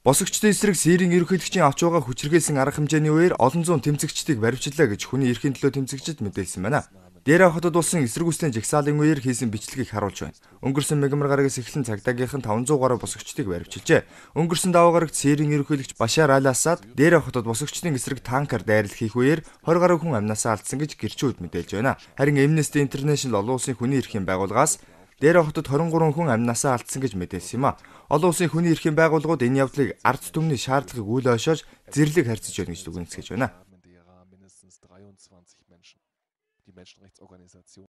Босогчдын эсрэг сирийн ерөнхийлөгчийн авч байгаа хүчрхээлсэн арга хэмжээний үеэр олон зуун тэмцэгчдийг баривчлаа гэж хүний эрхийн төлөө тэмцэгчид мэдээлсэн байна. Дээрээ хотод болсон эсэргүүцлийн жагсаалын үеэр хийсэн бичлэгийг харуулж байна. Өнгөрсөн мегмар гарагаас эхлэн цагдаагийнхан 500 гаруй босогчдыг баривчилжээ. Өнгөрсөн даваа гарагт Сирийн ерөнхийлөгч Башар аль-Асад дээрээ хотод босогчдын эсрэг танкар дайрал хийх үеэр 20 гаруй хүн амнаасаа алдсан гэж гэрчүүд мэдээлж байна. Харин Amnesty International олон улсын хүний эрхийн байгууллагаас Дээрэ хотод 23 хүн амнаасаа алдсан гэж мэдээлсэн юм а. Олон улсын хүний эрхийн байгууллагууд энэ явдлыг ард түмний шаардлагыг үл ойшоож зэрлэг харьцаж байна гэж дүгнэсгэж байна.